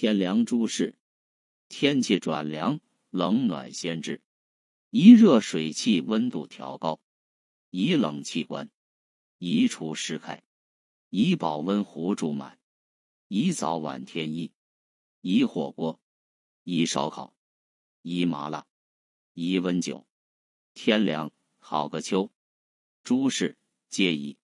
天凉诸事，天气转凉，冷暖先知。宜热水器温度调高，宜冷气关，宜除湿开，宜保温壶注满，宜早晚添衣，宜火锅，宜烧烤，宜麻辣，宜温酒。天凉，好个秋，诸事皆宜。